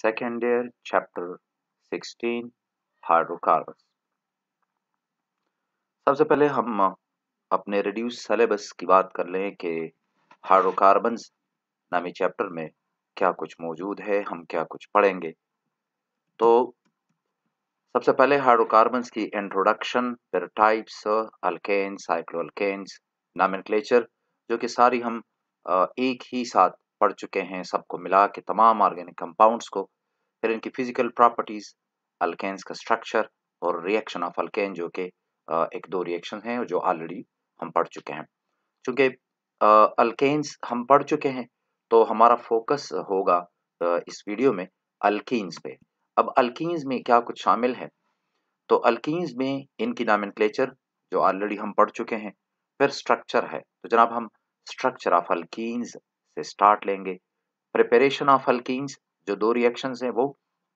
second year chapter 16 hydrocarbon सबसे पहले हम अपने रिड्यूस सिलेबस की बात कर लें कि हाइड्रोकार्बन नामी चैप्टर में क्या कुछ मौजूद है हम क्या कुछ पढ़ेंगे तो सबसे पहले हाइड्रोकार्बन की इंट्रोडक्शन फिर टाइप्स अल्केन साइक्लोअल्केन्स नामिनक्लेचर जो कि सारी हम एक ही साथ पढ़ चुके हैं सबको मिला के तमाम ऑर्गेनिक कंपाउंड्स को फिर इनकी फिजिकल प्रॉपर्टीज़ अल्केन्स का स्ट्रक्चर और रिएक्शन ऑफ अल्केन जो के एक दो रिएक्शन हैं जो ऑलरेडी हम पढ़ चुके हैं चूँकि अल्केन्स हम पढ़ चुके हैं तो हमारा फोकस होगा इस वीडियो में अल्किस पे अब अल्किन्स में क्या कुछ शामिल है तो अल्किस में इनकी नाम जो ऑलरेडी हम पढ़ चुके हैं फिर स्ट्रक्चर है तो जनाब हम स्ट्रक्चर ऑफ अल्किस से स्टार्ट लेंगे प्रिपरेशन ऑफ अल्किस जो दो रिएक्शंस हैं वो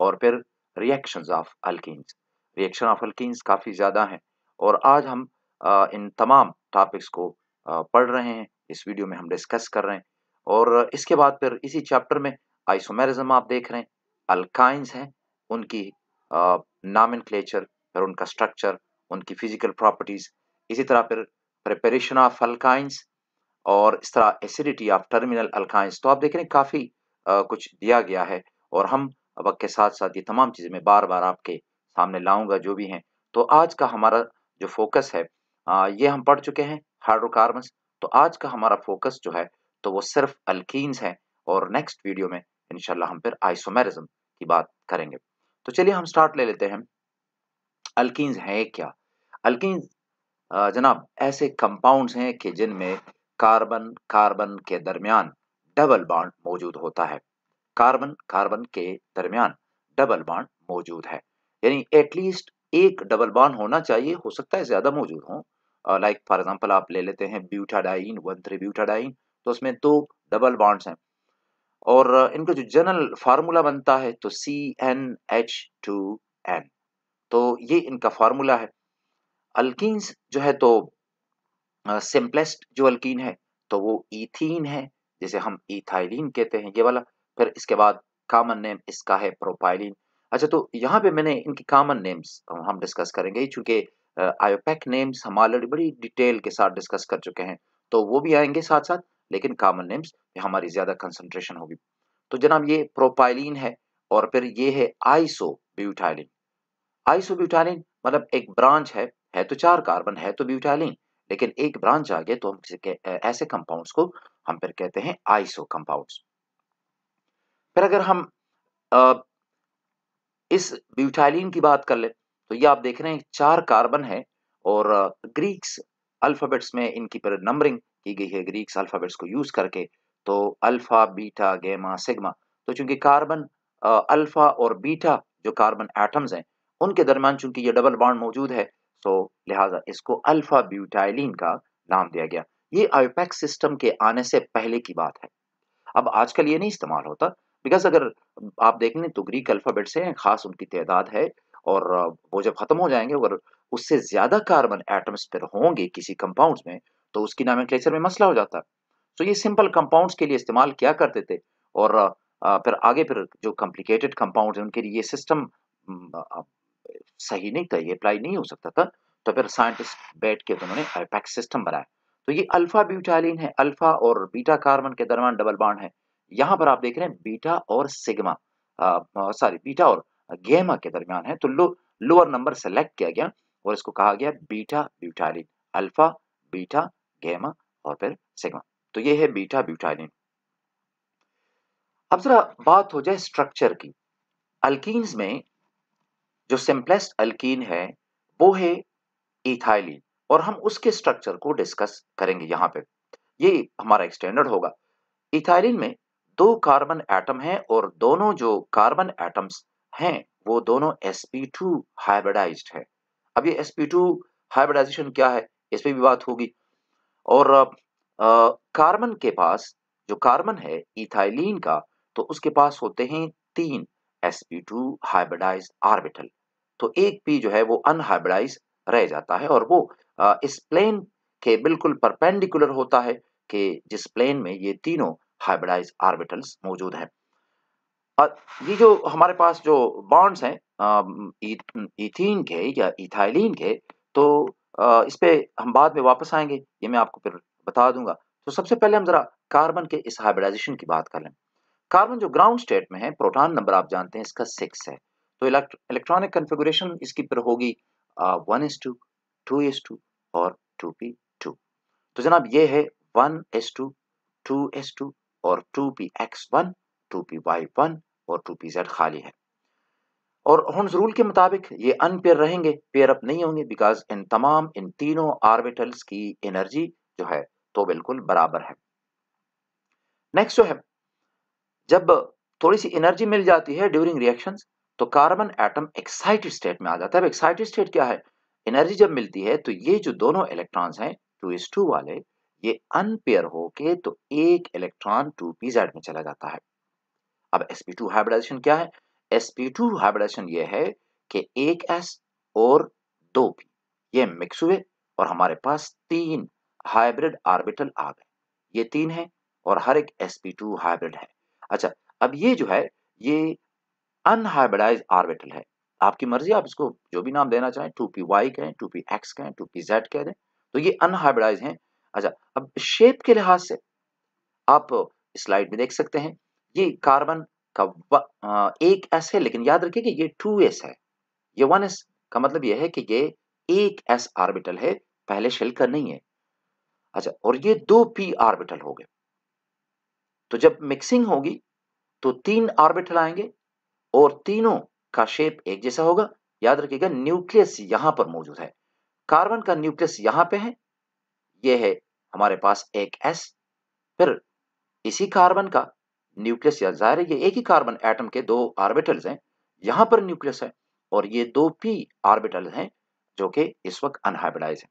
और फिर रिएक्शंस ऑफ अल्किस रिएक्शन ऑफ अल्किस काफ़ी ज़्यादा हैं और आज हम इन तमाम टॉपिक्स को पढ़ रहे हैं इस वीडियो में हम डिस्कस कर रहे हैं और इसके बाद फिर इसी चैप्टर में आइसोमेरिज्म आप देख रहे हैं अल्काइंस हैं उनकी क्लेचर फिर उनका स्ट्रक्चर उनकी फिजिकल प्रॉपर्टीज़ इसी तरह फिर प्रिपरेशन ऑफ अल्काइंस और इस तरह एसिडिटी ऑफ टर्मिनल अल्काइंस तो आप देख रहे हैं काफ़ी कुछ दिया गया है और हम वक्त के साथ साथ ये तमाम चीज़ें मैं बार बार आपके सामने लाऊंगा जो भी हैं तो आज का हमारा जो फोकस है आ, ये हम पढ़ चुके हैं हाइड्रोकार्बन तो आज का हमारा फोकस जो है तो वो सिर्फ अल्किन्स हैं और नेक्स्ट वीडियो में इनशाला हम फिर आइसोमेरिज्म की बात करेंगे तो चलिए हम स्टार्ट ले लेते हैं अल्किन्स हैं क्या अल्किन्स जनाब ऐसे कंपाउंड्स हैं कि जिनमें कार्बन कार्बन के दरमियान डबल बॉन्ड मौजूद होता है कार्बन कार्बन के दरमियान डबल बॉन्ड मौजूद है यानी एटलीस्ट एक डबल बॉन्ड होना चाहिए हो सकता है ज्यादा मौजूद हो लाइक फॉर एग्जाम्पल आप ले लेते हैं ब्यूटाडाइन वन थ्री ब्यूटाडाइन तो उसमें दो डबल बॉन्ड्स हैं और इनका जो जनरल फार्मूला बनता है तो C N H two N तो ये इनका फार्मूला है अल्किस जो है तो सिंपलेस्ट जो अल्कीन है तो वो इथीन है जिसे हम इथाइलिन कहते हैं ये वाला फिर इसके बाद कॉमन नेम इसका है प्रोपाइलिन अच्छा तो यहाँ पे मैंने इनकी कॉमन नेम्स हम डिस्कस करेंगे चूंकि आयोपैक नेम्स हम ऑलरेडी बड़ी डिटेल के साथ डिस्कस कर चुके हैं तो वो भी आएंगे साथ साथ लेकिन कॉमन नेम्स हमारी ज़्यादा कंसंट्रेशन होगी तो जनाब ये प्रोपाइलिन है और फिर ये है आइसो ब्यूटाइलिन आइसो ब्यूटाइलिन मतलब एक ब्रांच है है तो चार कार्बन है तो ब्यूटाइलिन लेकिन एक ब्रांच आगे तो हम ऐसे कंपाउंड्स को हम फिर कहते हैं आइसो कंपाउंड्स फिर अगर हम आ, इस ब्यूटाइलिन की बात कर ले तो ये आप देख रहे हैं चार कार्बन है और ग्रीक्स अल्फाबेट्स में इनकी पर नंबरिंग की गई है ग्रीक्स अल्फाबेट्स को यूज करके तो अल्फा बीटा गेमा सिग्मा तो चूंकि कार्बन अल्फा और बीटा जो कार्बन एटम्स हैं उनके दरमियान चूंकि ये डबल बॉन्ड मौजूद है सो लिहाजा इसको अल्फा ब्यूटाइलिन का नाम दिया गया ये आईपैक सिस्टम के आने से पहले की बात है अब आजकल ये नहीं इस्तेमाल होता बिकॉज अगर आप देखें तो ग्रीक अल्फ़ाबेट से खास उनकी तादाद है और वो जब ख़त्म हो जाएंगे अगर उससे ज़्यादा कार्बन एटम्स पर होंगे किसी कंपाउंड्स में तो उसकी नाम में मसला हो जाता तो ये सिंपल कंपाउंड्स के लिए इस्तेमाल क्या करते थे और फिर आगे फिर जो कॉम्प्लिकेटेड कंपाउंड्स हैं उनके लिए ये सिस्टम सही नहीं था तो ये अप्लाई नहीं हो सकता था तो फिर साइंटिस्ट बैठ के उन्होंने आईपैक सिस्टम बनाया तो ये अल्फा ब्यूटालीन है अल्फा और बीटा कार्बन के दरमियान डबल बाड है यहाँ पर आप देख रहे हैं बीटा और सिग्मा सॉरी बीटा और गेमा के दरमियान है तो लो लोअर नंबर सेलेक्ट किया गया और इसको कहा गया बीटा ब्यूटालीन अल्फा बीटा गेमा और फिर सिग्मा तो ये है बीटा ब्यूटालीन अब जरा बात हो जाए स्ट्रक्चर की अल्कीन्स में जो सिंपलेस्ट अल्कीन है वो है इथाइलिन और हम उसके स्ट्रक्चर को डिस्कस करेंगे यहाँ पे ये हमारा स्टैंडर्ड होगा इथाइलिन में दो कार्बन एटम हैं और दोनों जो कार्बन एटम्स हैं वो दोनों sp2 हाइब्रिडाइज्ड है अब ये sp2 हाइब्रिडाइजेशन क्या है इस पर भी बात होगी और कार्बन के पास जो कार्बन है इथाइलिन का तो उसके पास होते हैं तीन sp2 हाइब्रिडाइज्ड आर्बिटल तो एक पी जो है वो अनहाइब्राइज रह जाता है और वो इस प्लेन के बिल्कुल परपेंडिकुलर होता है कि जिस प्लेन में ये तीनों हाइब्राइज आर्बिटल्स मौजूद हैं और ये जो हमारे पास जो बॉन्ड्स हैं इथीन के या इथाइलिन के तो इस पर हम बाद में वापस आएंगे ये मैं आपको फिर बता दूंगा तो सबसे पहले हम जरा कार्बन के इस हाइब्रिडाइजेशन की बात कर लें कार्बन जो ग्राउंड स्टेट में है प्रोटॉन नंबर आप जानते हैं इसका सिक्स है तो इलेक्ट्रॉनिक कन्फिग्रेशन इसकी पर होगी one s two two s two और टू पी टू तो जनाब ये है one s two two s two और two p x one two p y one और टू पी जेड खाली है और हॉन्स रूल के मुताबिक ये अनपेयर रहेंगे पेयर अप नहीं होंगे बिकॉज इन तमाम इन तीनों आर्बिटल्स की एनर्जी जो है तो बिल्कुल बराबर है नेक्स्ट जो है जब थोड़ी सी एनर्जी मिल जाती है ड्यूरिंग रिएक्शंस तो कार्बन एटम एक्साइटेड स्टेट में आ जाता है अब एक्साइटेड स्टेट क्या है एनर्जी जब मिलती है तो ये जो दोनों इलेक्ट्रॉन्स हैं टू इस टू वाले ये अनपेयर होके तो एक इलेक्ट्रॉन टू पी जेड में चला जाता है अब sp2 हाइब्रिडाइजेशन क्या है sp2 हाइब्रिडाइजेशन ये है कि एक s और दो p ये मिक्स हुए और हमारे पास तीन हाइब्रिड ऑर्बिटल आ गए ये तीन है और हर एक sp2 हाइब्रिड है अच्छा अब ये जो है ये अनहाइब्रिडाइज ऑर्बिटल है आपकी मर्जी आप इसको जो भी नाम देना चाहें टू पी वाई कहें टू पी एक्स कहें टू पी जेड कह दें तो ये अनहाइब्रिडाइज हैं अच्छा अब शेप के लिहाज से आप स्लाइड में देख सकते हैं ये कार्बन का एक एस है लेकिन याद रखिए कि ये टू एस है ये वन एस का मतलब ये है कि ये एक एस आर्बिटल है पहले शेल का नहीं है अच्छा और ये दो पी आर्बिटल हो गए तो जब मिक्सिंग होगी तो तीन आर्बिटल आएंगे और तीनों का शेप एक जैसा होगा याद रखिएगा न्यूक्लियस यहां पर मौजूद है कार्बन का न्यूक्लियस यहां पे है यह है हमारे पास एक एस फिर इसी कार्बन का न्यूक्लियस या जाहिर है ये एक ही कार्बन एटम के दो ऑर्बिटल्स हैं यहां पर न्यूक्लियस है और ये दो पी आर्बिटल हैं जो कि इस वक्त अनहाइब्रिडाइज है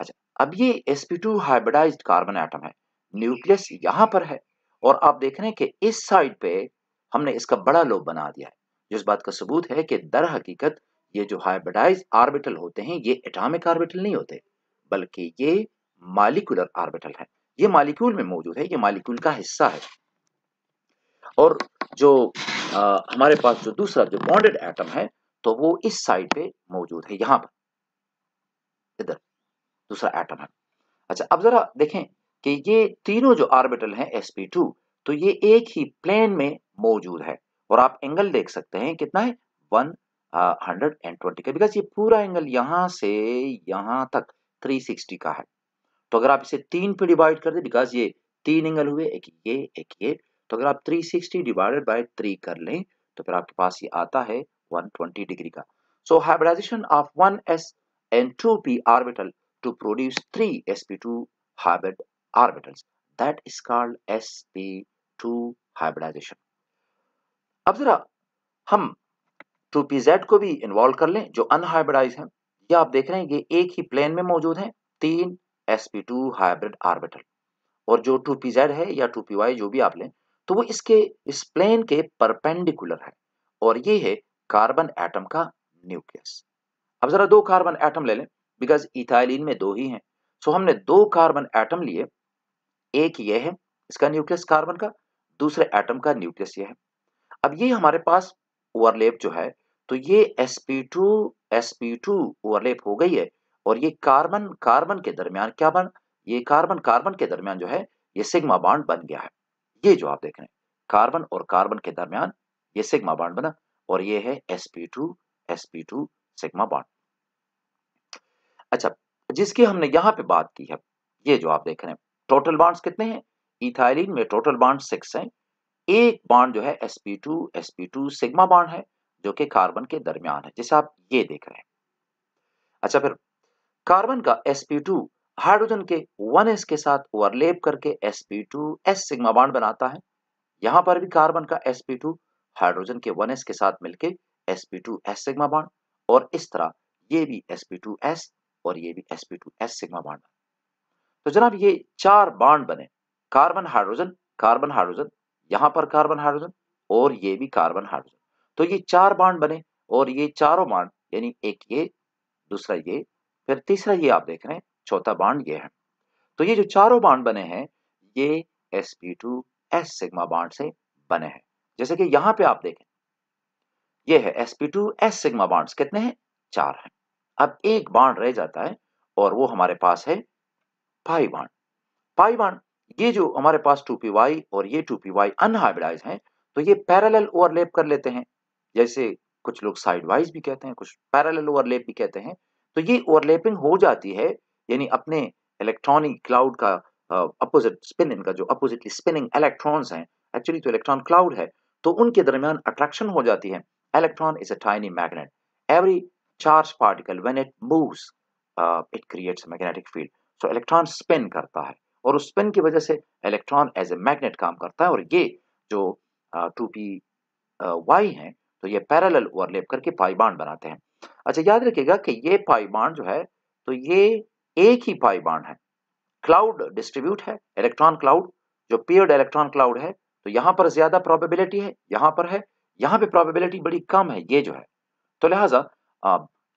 अच्छा अब ये sp2 हाइब्रिडाइज्ड कार्बन एटम है न्यूक्लियस यहां पर है और आप देख रहे हैं कि इस साइड पे हमने इसका बड़ा लोभ बना दिया है जो इस बात का सबूत है कि दर हकीकत ये जो हाइब्रिडाइज आर्बिटल होते हैं ये एटॉमिक आर्बिटल नहीं होते बल्कि ये मालिकुलर आर्बिटल है ये मालिक्यूल में मौजूद है ये मालिक्यूल का हिस्सा है और जो आ, हमारे पास जो दूसरा जो बॉन्डेड एटम है तो वो इस साइड पे मौजूद है यहाँ पर इधर दूसरा एटम है अच्छा अब जरा देखें कि ये तीनों जो आर्बिटल हैं sp2 तो ये एक ही प्लेन में मौजूद है और आप एंगल देख सकते हैं कितना है वन हंड्रेड एंड ट्वेंटी का बिकॉज ये पूरा एंगल यहां से यहां तक थ्री सिक्सटी का है तो अगर आप इसे तीन पे डिवाइड कर दे बिकॉज ये तीन एंगल हुए एक ये एक ये तो अगर आप three sixty divided by three कर लें तो फिर आपके पास ये आता है वन ट्वेंटी डिग्री का so hybridization of one s and two p orbital to produce three sp2 hybrid orbitals that is called sp two hybridization अब जरा हम टू पी जेड को भी इन्वॉल्व कर लें जो अनहाइब्रिडाइज है या आप देख रहे हैं ये एक ही प्लेन में मौजूद है तीन s p two hybrid orbital और जो टू पी जेड है या टू पी वाई जो भी आप लें तो वो इसके इस प्लेन के परपेंडिकुलर है और ये है कार्बन एटम का न्यूक्लियस अब जरा दो कार्बन एटम ले लें बिकॉज इथाइलिन में दो ही हैं सो हमने दो कार्बन एटम लिए एक ये है इसका न्यूक्लियस कार्बन का दूसरे एटम का न्यूक्लियस ये है अब ये हमारे पास ओवरलेप जो है तो ये sp2 sp2 ओवरलेप हो गई है और ये कार्बन कार्बन के दरमियान क्या बन ये कार्बन कार्बन के दरमियान जो है ये सिग्मा बाड बन गया है ये जो आप देख रहे हैं कार्बन और कार्बन के दरमियान ये सिग्मा बाड बना और ये है sp2 sp2 सिग्मा बाड अच्छा जिसकी हमने यहां पे बात की है ये जो आप देख रहे हैं टोटल बाड्स कितने हैं इथाइलिन में टोटल बॉन्ड सिक्स हैं एक बॉन्ड जो है sp2 sp2 सिग्मा बॉन्ड है जो कि कार्बन के दरमियान है जैसे आप ये देख रहे हैं अच्छा फिर कार्बन का sp2 हाइड्रोजन के 1s के साथ ओवरलेप करके sp2 s सिग्मा बॉन्ड बनाता है यहां पर भी कार्बन का sp2 हाइड्रोजन के 1s के साथ मिलके sp2 s सिग्मा बॉन्ड और इस तरह ये भी sp2 s और ये भी sp2 s सिग्मा बॉन्ड तो जनाब ये चार बॉन्ड बने कार्बन हाइड्रोजन कार्बन हाइड्रोजन यहां पर कार्बन हाइड्रोजन और ये भी कार्बन हाइड्रोजन तो ये चार बाड बने और ये चारों बाड यानी एक ये दूसरा ये फिर तीसरा ये आप देख रहे हैं चौथा बाड ये है तो ये जो चारों बाड बने हैं ये s p two s sigma bond से बने हैं जैसे कि यहां पे आप देखें ये है s p two s sigma bonds कितने हैं चार हैं अब एक बाड रह जाता है और वो हमारे पास है पाई बाड पाई बाड ये जो हमारे पास टू पी वाई और ये टू पी वाई अनहाइब्रिडाइज हैं तो ये पैरेलल ओवरलेप कर लेते हैं जैसे कुछ लोग साइड वाइज भी कहते हैं कुछ पैरेलल ओवरलेप भी कहते हैं तो ये ओवरलेपिंग हो जाती है यानी अपने इलेक्ट्रॉनिक क्लाउड का अपोजिट स्पिन इनका जो अपोजिटली स्पिनिंग इलेक्ट्रॉन्स हैं एक्चुअली तो इलेक्ट्रॉन क्लाउड है तो उनके दरमियान अट्रैक्शन हो जाती है electron is a tiny magnet every charge particle when it moves it creates magnetic field so electron spin करता है और उस स्पिन की वजह से इलेक्ट्रॉन एज ए मैग्नेट काम करता है और ये जो टू पी वाई है तो ये पैरल ओवरलेप करके पाई बांड बनाते हैं अच्छा याद रखिएगा कि ये पाई बांड जो है तो ये एक ही पाई बांड है क्लाउड डिस्ट्रीब्यूट है इलेक्ट्रॉन क्लाउड जो पेयर्ड इलेक्ट्रॉन क्लाउड है तो यहाँ पर ज्यादा प्रोबेबिलिटी है यहां पर है यहाँ पे प्रोबेबिलिटी बड़ी कम है ये जो है तो लिहाजा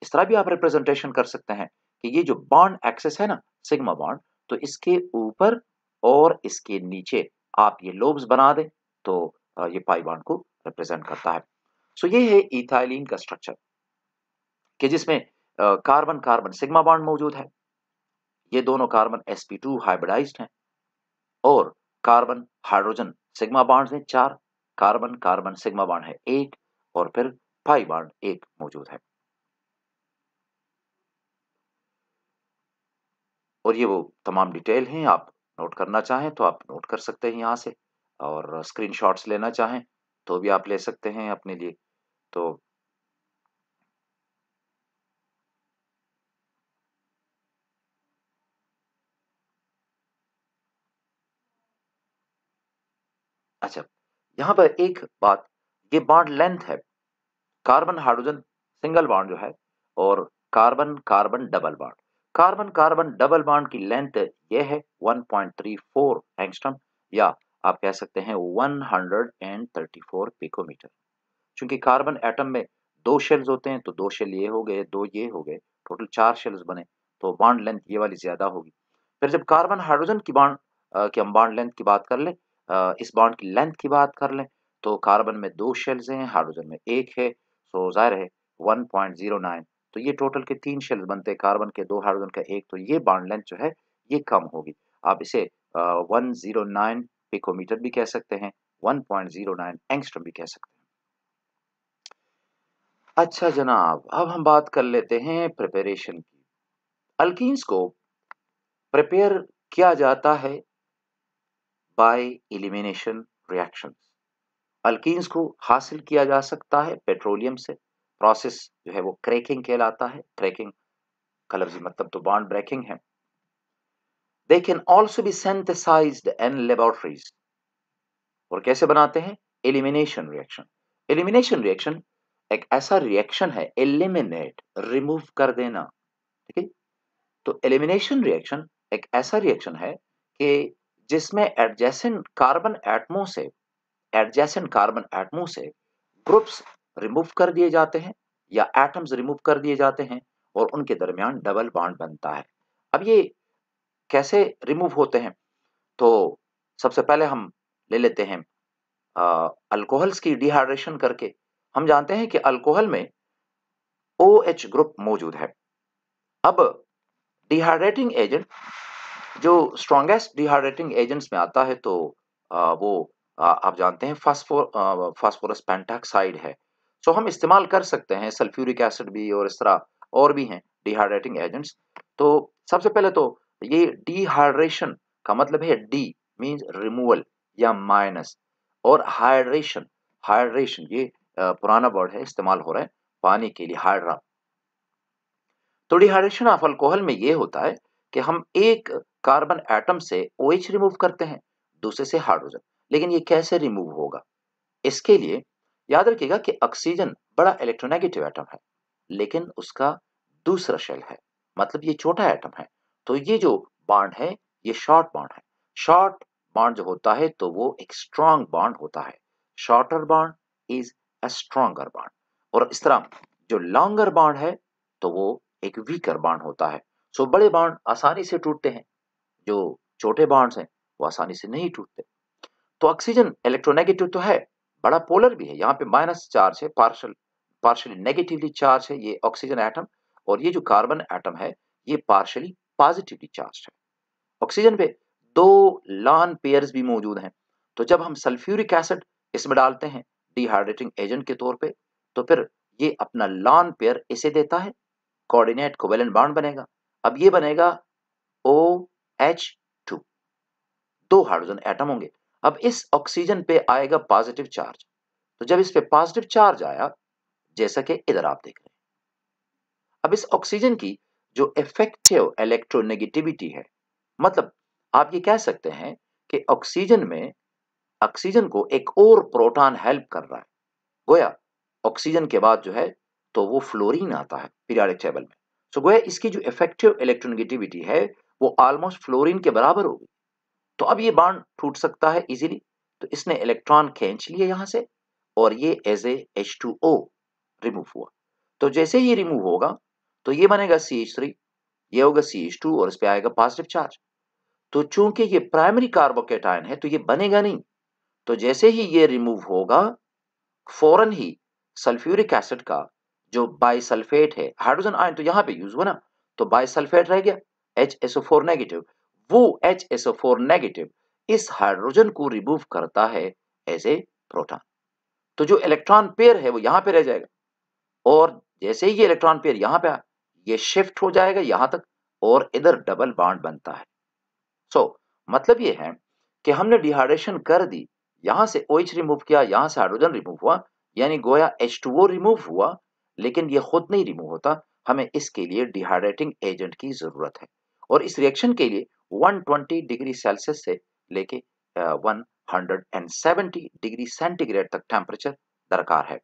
इस तरह भी आप रिप्रेजेंटेशन कर सकते हैं कि ये जो बॉन्ड एक्सेस है ना सिग्मा बॉन्ड तो इसके ऊपर और इसके नीचे आप ये लोब्स बना दें तो ये पाई को रिप्रेजेंट करता है सो ये है इथाइलिन का स्ट्रक्चर कि जिसमें कार्बन कार्बन सिग्मा बॉन्ड मौजूद है ये दोनों कार्बन sp2 हाइब्रिडाइज्ड हैं और कार्बन हाइड्रोजन सिग्मा बॉन्ड हैं चार कार्बन कार्बन सिग्मा बॉन्ड है एक और फिर पाई बॉन्ड एक मौजूद है और ये वो तमाम डिटेल हैं आप नोट करना चाहें तो आप नोट कर सकते हैं यहाँ से और स्क्रीन लेना चाहें तो भी आप ले सकते हैं अपने लिए तो अच्छा यहां पर एक बात ये बाड लेंथ है कार्बन हाइड्रोजन सिंगल बाड जो है और carbon carbon double bond carbon carbon double bond की लेंथ यह है 1.34 पॉइंट या आप कह सकते हैं 134 पिकोमीटर क्योंकि कार्बन एटम में दो शेल्स होते हैं तो दो शेल ये हो गए दो ये हो गए टोटल चार शेल्स बने तो बॉन्ड लेंथ ये वाली ज्यादा होगी फिर जब कार्बन हाइड्रोजन की बॉन्ड की हम बॉन्ड लेंथ की बात कर लें इस बॉन्ड की लेंथ की बात कर लें तो कार्बन में दो शेल्स हैं हाइड्रोजन में एक है सो जाहिर है वन तो ये टोटल के तीन शेल बनते हैं कार्बन के दो हाइड्रोजन का एक तो ये बाउंड लेंथ जो है ये कम होगी आप इसे वन जीरो नाइन पिकोमीटर भी कह सकते हैं one point zero nine angstrom भी कह सकते हैं अच्छा जनाब अब हम बात कर लेते हैं प्रिपेरेशन की अल्कीन्स को प्रिपेयर किया जाता है बाय एलिमिनेशन रिएक्शन अल्कीन्स को हासिल किया जा सकता है पेट्रोलियम से प्रोसेस जो है वो क्रैकिंग कहलाता है क्रैकिंग कलर मतलब तो बॉन्ड ब्रेकिंग है they can also be synthesize and laboratories और कैसे बनाते हैं एलिमिनेशन रिएक्शन एलिमिनेशन रिएक्शन एक ऐसा रिएक्शन है एलिमिनेट रिमूव कर देना ठीक है तो एलिमिनेशन रिएक्शन एक ऐसा रिएक्शन है कि जिसमें एडजेसेंट कार्बन एटमो से एडजेसेंट कार्बन एटमो से ग्रुप्स रिमूव कर दिए जाते हैं या एटम्स रिमूव कर दिए जाते हैं और उनके दरमियान डबल बॉन्ड बनता है अब ये कैसे रिमूव होते हैं तो सबसे पहले हम ले लेते हैं अल्कोहल्स की डिहाइड्रेशन करके हम जानते हैं कि अल्कोहल में ओ OH ग्रुप मौजूद है अब डिहाइड्रेटिंग एजेंट जो स्ट्रॉन्गेस्ट डिहाइड्रेटिंग एजेंट्स में आता है तो आ, वो आ, आप जानते हैं फास्फोर फास्फोरस पेंटाक्साइड है सो तो हम इस्तेमाल कर सकते हैं सल्फ्यूरिक एसिड भी और इस तरह और भी हैं डिहाइड्रेटिंग एजेंट्स तो सबसे पहले तो ये डिहाइड्रेशन का मतलब है डी मीन्स रिमूवल या माइनस और हाइड्रेशन हाइड्रेशन ये पुराना वर्ड है इस्तेमाल हो रहा है पानी के लिए हाइड्रा तो डिहाइड्रेशन ऑफ अल्कोहल में ये होता है कि हम एक कार्बन एटम से ओ OH रिमूव करते हैं दूसरे से हाइड्रोजन लेकिन ये कैसे रिमूव होगा इसके लिए याद रखिएगा कि ऑक्सीजन बड़ा इलेक्ट्रोनेगेटिव एटम है लेकिन उसका दूसरा शेल है मतलब ये छोटा एटम है तो ये जो बाड है ये शॉर्ट बाड है शॉर्ट बाड जो होता है तो वो एक स्ट्रॉन्ग बाड होता है शॉर्टर बाड इज ए स्ट्रांगर बाड और इस तरह जो लॉन्गर बाड है तो वो एक वीकर बाड होता है सो बड़े बाड आसानी से टूटते हैं जो छोटे बाड्स हैं वो आसानी से नहीं टूटते तो ऑक्सीजन इलेक्ट्रोनेगेटिव तो है बड़ा पोलर भी है यहाँ पे माइनस चार्ज है पार्शल पार्शली नेगेटिवली चार्ज है ये ऑक्सीजन एटम और ये जो कार्बन एटम है ये पार्शली पॉजिटिवली चार्ज है ऑक्सीजन पे दो लॉन पेयर भी मौजूद हैं तो जब हम सल्फ्यूरिक एसिड इसमें डालते हैं डिहाइड्रेटिंग एजेंट के तौर पे तो फिर ये अपना लॉन पेयर इसे देता है कोऑर्डिनेट कोवेलेंट बॉन्ड बनेगा अब ये बनेगा ओ एच टू दो हाइड्रोजन एटम होंगे अब इस ऑक्सीजन पे आएगा पॉजिटिव चार्ज तो जब इस पे पॉजिटिव चार्ज आया जैसा कि इधर आप देख रहे हैं अब इस ऑक्सीजन की जो इफेक्टिव इलेक्ट्रोनेगेटिविटी है मतलब आप ये कह सकते हैं कि ऑक्सीजन में ऑक्सीजन को एक और प्रोटॉन हेल्प कर रहा है गोया ऑक्सीजन के बाद जो है तो वो फ्लोरीन आता है पीरियाडिक टेबल में सो so, गोया इसकी जो इफेक्टिव इलेक्ट्रोनेगेटिविटी है वो ऑलमोस्ट फ्लोरीन के बराबर होगी तो अब ये बाड टूट सकता है इजीली तो इसने इलेक्ट्रॉन खींच लिए यहां से और ये as a H two O remove हुआ तो जैसे ही रिमूव होगा तो ये बनेगा सी एच थ्री ये होगा सी एच टू और इस पर आएगा पॉजिटिव चार्ज तो चूंकि ये प्राइमरी कार्बोकेट आयन है तो ये बनेगा नहीं तो जैसे ही ये रिमूव होगा फौरन ही सल्फ्यूरिक एसिड का जो बाइसल्फेट है हाइड्रोजन आयन तो यहां पे यूज हुआ ना तो बाइसल्फेट रह गया एच एसओ फोर नेगेटिव वो H S O four negative इस हाइड्रोजन को रिमूव करता है एज ए प्रोटॉन तो जो इलेक्ट्रॉन पेयर है वो यहां पे रह जाएगा और जैसे ही ये इलेक्ट्रॉन पेयर यहां पे ये शिफ्ट हो जाएगा यहां तक और इधर डबल बॉन्ड बनता है सो so, मतलब ये है कि हमने डिहाइड्रेशन कर दी यहां से ओएच रिमूव किया यहां से हाइड्रोजन रिमूव हुआ यानी गोया H2O रिमूव हुआ लेकिन ये खुद नहीं रिमूव होता हमें इसके लिए डिहाइड्रेटिंग एजेंट की जरूरत है और इस रिएक्शन के लिए 120 डिग्री सेल्सियस से लेके one hundred and seventy degree centigrade तक टेम्परेचर दरकार है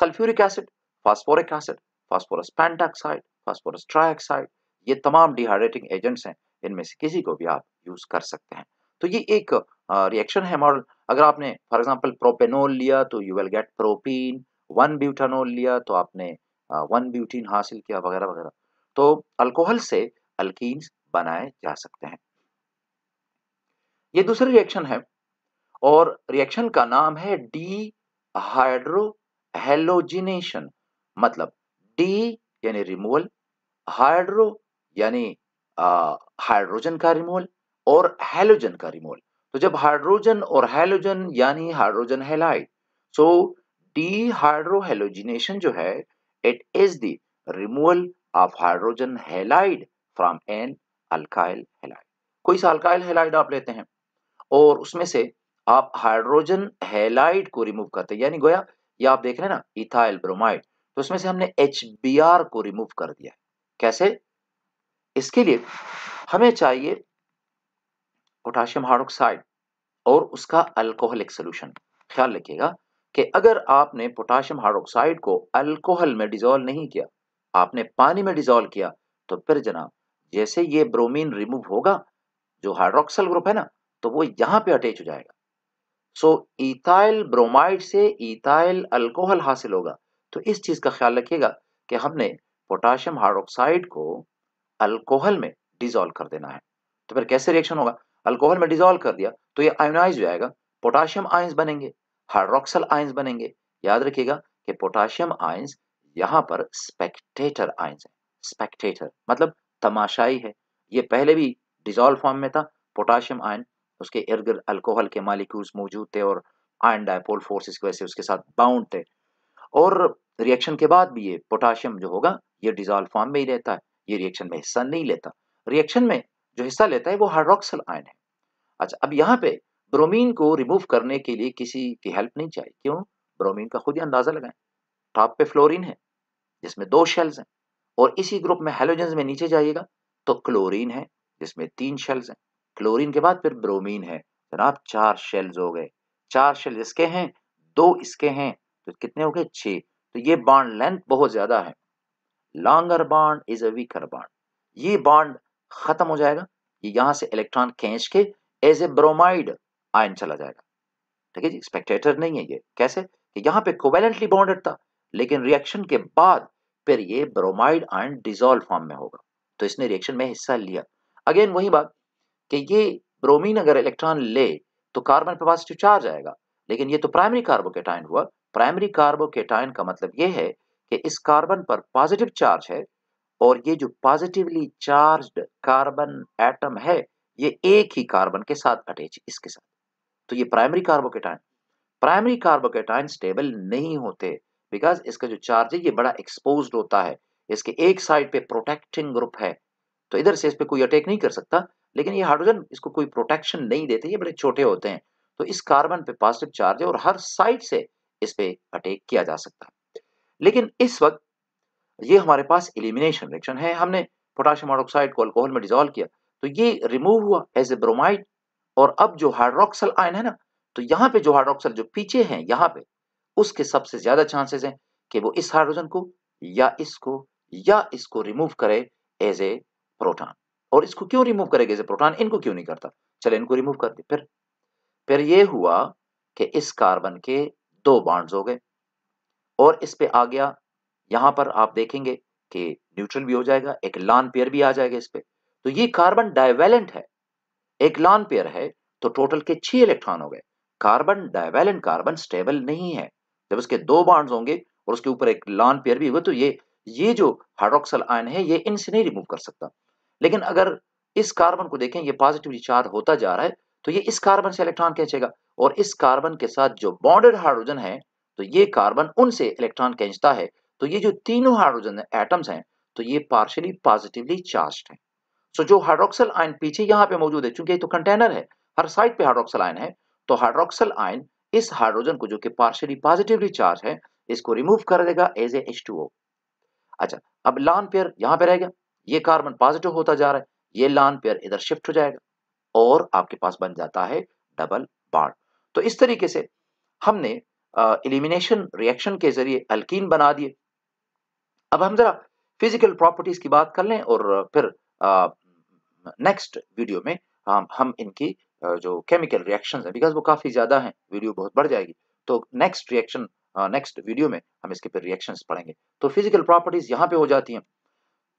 sulphuric acid phosphoric acid phosphorus pentoxide phosphorus trioxide ये तमाम डिहाइड्रेटिंग एजेंट्स हैं इनमें से किसी को भी आप यूज कर सकते हैं तो ये एक रिएक्शन है मॉडल अगर आपने फॉर एग्जाम्पल प्रोपेनोल लिया तो you will get propene one butanol लिया तो आपने वन ब्यूटीन हासिल किया वगैरह वगैरह तो अल्कोहल से अल्किन्स बनाए जा सकते हैं ये दूसरी रिएक्शन है और रिएक्शन का नाम है डी हाइड्रोहेलोजिनेशन मतलब डी यानी रिमूवल हाइड्रो यानी हाइड्रोजन का रिमूवल और हेलोजन का रिमूवल तो जब हाइड्रोजन और हेलोजन यानी hydrogen halide so dehydrohalogenation जो है it is the removal of hydrogen halide from an alkyl halide कोई सा अल्काइल हेलाइड आप लेते हैं और उसमें से आप हाइड्रोजन हेलाइड को रिमूव करते हैं यानी गोया ये आप देख रहे हैं ना इथाइल ब्रोमाइड तो उसमें से हमने एच को रिमूव कर दिया कैसे इसके लिए हमें चाहिए पोटाशियम हाइड्रोक्साइड और उसका अल्कोहलिक सोल्यूशन ख्याल रखिएगा कि अगर आपने पोटाशियम हाइड्रोक्साइड को अल्कोहल में डिजोल्व नहीं किया आपने पानी में डिजोल्व किया तो फिर जनाब जैसे ये ब्रोमीन रिमूव होगा जो हाइड्रोक्सल ग्रुप है ना तो वो यहां पे अटैच हो जाएगा सो इथाइल ब्रोमाइड से इथाइल अल्कोहल हासिल होगा तो इस चीज़ का ख्याल रखिएगा कि हमने पोटाशियम हाइड्रोक्साइड को अल्कोहल में डिजोल्व कर देना है तो फिर कैसे रिएक्शन होगा अल्कोहल में डिजोल्व कर दिया तो ये आयोनाइज हो जाएगा पोटाशियम आयंस बनेंगे हाइड्रोक्सल आयंस बनेंगे याद रखिएगा कि पोटाशियम आयंस यहां पर स्पेक्टेटर आयंस है स्पेक्टेटर मतलब तमाशाई है ये पहले भी डिजोल्व फॉर्म में था पोटाशियम आयन उसके इर्द गिर्द अल्कोहल के मालिक्यूल्स मौजूद थे और आयन डायपोल फोर्सेस की वजह से उसके साथ बाउंड थे और रिएक्शन के बाद भी ये पोटाशियम जो होगा ये डिजॉल्व फॉर्म में ही रहता है ये रिएक्शन में हिस्सा नहीं लेता रिएक्शन में जो हिस्सा लेता है वो हाइड्रोक्सल आयन है अच्छा अब यहाँ पे ब्रोमीन को रिमूव करने के लिए किसी की हेल्प नहीं चाहिए क्यों ब्रोमीन का खुद ही अंदाजा लगाएं टॉप पे फ्लोरीन है जिसमें दो शेल्स हैं और इसी ग्रुप में हेलोजन में नीचे जाइएगा तो क्लोरीन है जिसमें तीन शेल्स हैं क्लोरीन के बाद फिर ब्रोमीन है जनाब चार शेल्स हो गए चार शेल इसके हैं दो इसके हैं तो कितने हो गए छः तो ये बॉन्ड लेंथ बहुत ज़्यादा है longer bond is a weaker bond ये बॉन्ड ख़त्म हो जाएगा ये यहां से इलेक्ट्रॉन खेच के एज ए ब्रोमाइड आयन चला जाएगा ठीक है जी स्पेक्टेटर नहीं है ये कैसे कि यहाँ पे कोवेलेंटली बॉन्डेड था लेकिन रिएक्शन के बाद फिर ये ब्रोमाइड आयन डिजोल्व फॉर्म में होगा तो इसने रिएक्शन में हिस्सा लिया अगेन वही बात कि ये ब्रोमीन अगर इलेक्ट्रॉन ले तो कार्बन पे पॉजिटिव चार्ज आएगा लेकिन ये तो प्राइमरी कार्बोकेटाइन हुआ प्राइमरी कार्बोकेटाइन का मतलब ये है कि इस कार्बन पर पॉजिटिव चार्ज है और ये जो पॉजिटिवली चार्ज्ड कार्बन एटम है ये एक ही कार्बन के साथ अटैच इसके साथ तो ये primary carbocation primary carbocation stable नहीं होते बिकॉज इसका जो चार्ज है ये बड़ा एक्सपोज होता है इसके एक साइड पे प्रोटेक्टिंग ग्रुप है तो इधर से इस पर कोई अटैक नहीं कर सकता लेकिन ये हाइड्रोजन इसको कोई प्रोटेक्शन नहीं देते ये बड़े छोटे होते हैं तो इस कार्बन पे पॉजिटिव चार्ज है और हर साइड से इस पे अटैक किया जा सकता है लेकिन इस वक्त ये हमारे पास इलिमिनेशन रिएक्शन है हमने पोटाशियम ऑक्साइड को अल्कोहल में डिजोल्व किया तो ये रिमूव हुआ एज ए ब्रोमाइड और अब जो हाइड्रोक्सल आयन है ना तो यहाँ पे जो हाइड्रोक्सल जो पीछे है यहाँ पे उसके सबसे ज्यादा चांसेस है कि वो इस हाइड्रोजन को या इसको या इसको रिमूव करे एज ए प्रोटॉन और इसको क्यों रिमूव करेगा इसे प्रोटॉन इनको क्यों नहीं करता चले इनको रिमूव कर दे फिर फिर ये हुआ कि इस कार्बन के दो बॉन्ड्स हो गए और इस पे आ गया यहां पर आप देखेंगे कि न्यूट्रल भी हो जाएगा एक लान पेयर भी आ जाएगा इस पे तो ये कार्बन डायवेलेंट है एक लान पेयर है तो टोटल के छह इलेक्ट्रॉन हो गए कार्बन डायवेलेंट कार्बन स्टेबल नहीं है जब उसके दो बॉन्ड्स होंगे और उसके ऊपर एक लान पेयर भी होगा तो ये ये जो हाइड्रोक्सल आयन है ये इनसे नहीं रिमूव कर सकता लेकिन अगर इस कार्बन को देखें ये पॉजिटिवली चार्ज होता जा रहा है तो ये इस कार्बन से इलेक्ट्रॉन खींचेगा और इस कार्बन के साथ जो बॉन्डेड हाइड्रोजन है तो ये कार्बन उनसे इलेक्ट्रॉन खींचता है तो ये जो तीनों हाइड्रोजन एटम्स हैं तो ये पार्शली पॉजिटिवली चार्ज है सो जो हाइड्रोक्सल आयन पीछे यहाँ पे मौजूद है चूंकि ये तो कंटेनर है हर साइड पे हाइड्रोक्सल आयन है तो हाइड्रोक्सल आयन इस हाइड्रोजन को जो कि पार्शली पॉजिटिवली चार्ज है इसको रिमूव कर देगा एज ए एच अच्छा अब लॉन पेयर यहाँ पे रह गया ये कार्बन पॉजिटिव होता जा रहा है ये लान पेयर इधर शिफ्ट हो जाएगा और आपके पास बन जाता है डबल बॉन्ड तो इस तरीके से हमने एलिमिनेशन रिएक्शन के जरिए अल्कीन बना दिए अब हम जरा फिजिकल प्रॉपर्टीज की बात कर लें और फिर नेक्स्ट वीडियो में हम हम इनकी जो केमिकल रिएक्शंस है बिकॉज वो काफी ज्यादा हैं वीडियो बहुत बढ़ जाएगी तो नेक्स्ट रिएक्शन नेक्स्ट वीडियो में हम इसके फिर रिएक्शंस पढ़ेंगे तो फिजिकल प्रॉपर्टीज यहाँ पे हो जाती हैं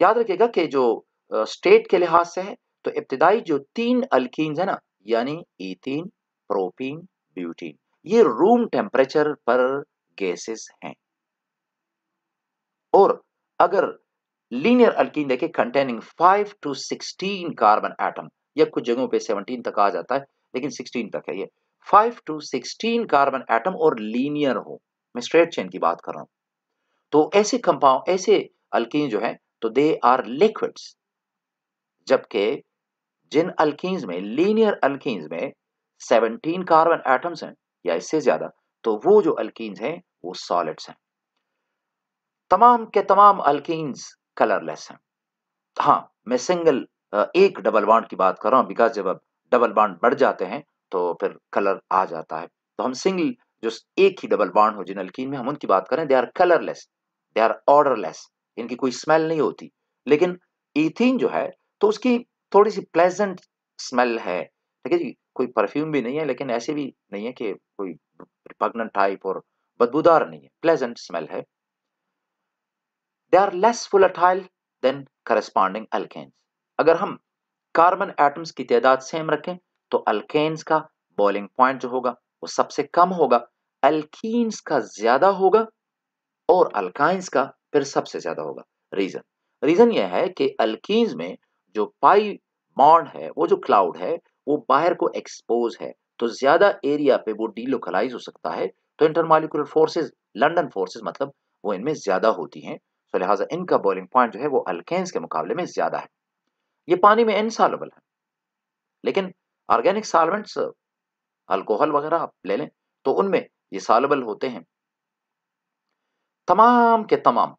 याद रखिएगा कि जो स्टेट के लिहाज से है तो इब्तदाई जो तीन अल्किन है ना यानी ईथीन प्रोपीन ब्यूटीन ये रूम टेम्परेचर पर गैसेस हैं और अगर लीनियर अल्किन देखे कंटेनिंग 5 टू 16 कार्बन एटम या कुछ जगहों पे 17 तक आ जाता है लेकिन 16 तक है ये 5 टू 16 कार्बन एटम और लीनियर हो मैं स्ट्रेट चेन की बात कर रहा हूं तो ऐसे कंपाउंड ऐसे अल्किन जो है तो दे आर लिक्विड्स जबकि जिन अल्किन्स में लीनियर अल्किन्स में 17 कार्बन एटम्स हैं या इससे ज्यादा तो वो जो अल्किन्स हैं वो सॉलिड्स हैं तमाम के तमाम अल्किन्स कलरलेस हैं हाँ मैं सिंगल एक डबल बॉन्ड की बात कर रहा हूँ बिकॉज जब अब डबल बॉन्ड बढ़ जाते हैं तो फिर कलर आ जाता है तो हम सिंगल जो एक ही डबल बॉन्ड हो जिन अल्किन में हम उनकी बात करें they are colourless they are odourless इनकी कोई स्मेल नहीं होती लेकिन इथिन जो है तो उसकी थोड़ी सी प्लेजेंट स्मेल है ठीक है जी कोई परफ्यूम भी नहीं है लेकिन ऐसे भी नहीं है कि कोई रिपग्नेंट टाइप और बदबूदार नहीं है प्लेजेंट स्मेल है they are less volatile than corresponding alkanes अगर हम कार्बन एटम्स की तादाद सेम रखें तो अल्केन्स का बॉइलिंग पॉइंट जो होगा वो सबसे कम होगा अल्कीन्स का ज्यादा होगा और अल्काइंस का फिर सबसे ज्यादा होगा रीजन रीजन यह है कि अल्कीज में जो पाई बॉन्ड है वो जो क्लाउड है वो बाहर को एक्सपोज है तो ज्यादा एरिया पे वो डीलोकलाइज हो सकता है तो इंटरमालिकुलर फोर्सेज लंडन फोर्सेज मतलब वो इनमें ज्यादा होती हैं तो लिहाजा इनका बॉइलिंग पॉइंट जो है वो अल्केन्स के मुकाबले में ज्यादा है ये पानी में इनसालबल है लेकिन ऑर्गेनिक सॉल्वेंट्स अल्कोहल वगैरह आप ले लें तो उनमें ये सालबल होते हैं तमाम के तमाम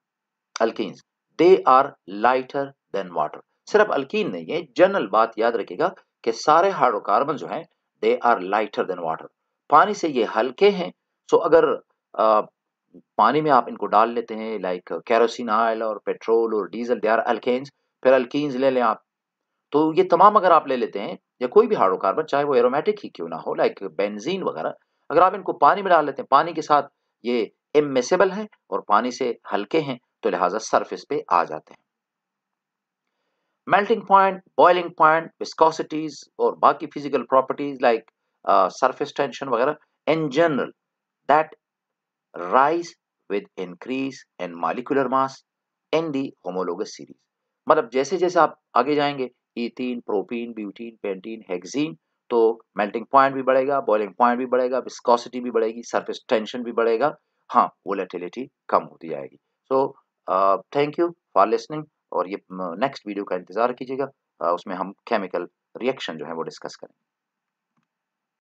alkenes they are lighter than water सिर्फ अल्किन नहीं है जनरल बात याद रखेगा कि सारे हाइड्रोकार्बन जो हैं they are lighter than water पानी से ये हल्के हैं सो अगर आ, पानी में आप इनको डाल लेते हैं लाइक कैरोसिन ऑयल और पेट्रोल और डीजल दे आर अल्केन्स फिर अल्कीन्स ले लें आप तो ये तमाम अगर आप ले लेते हैं या कोई भी हाइड्रोकार्बन चाहे वो एरोमेटिक ही क्यों ना हो लाइक बेंजीन वगैरह अगर आप इनको पानी में डाल लेते हैं पानी के साथ ये इमेसेबल है और पानी से हल्के हैं तो लिहाजा सरफेस पे आ जाते हैं melting point boiling point viscosities और बाकी physical properties like surface tension वगैरह in general that rise with increase in molecular mass in the homologue series मतलब जैसे जैसे आप आगे जाएंगे ethene propene butene pentene hexene तो मेल्टिंग पॉइंट भी बढ़ेगा बॉइलिंग पॉइंट भी बढ़ेगा विस्कोसिटी भी बढ़ेगी सरफेस टेंशन भी बढ़ेगा हाँ वोलेटिलिटी कम होती जाएगी so thank you for listening और ये नेक्स्ट वीडियो का इंतज़ार कीजिएगा उसमें हम केमिकल रिएक्शन जो है वो डिस्कस करेंगे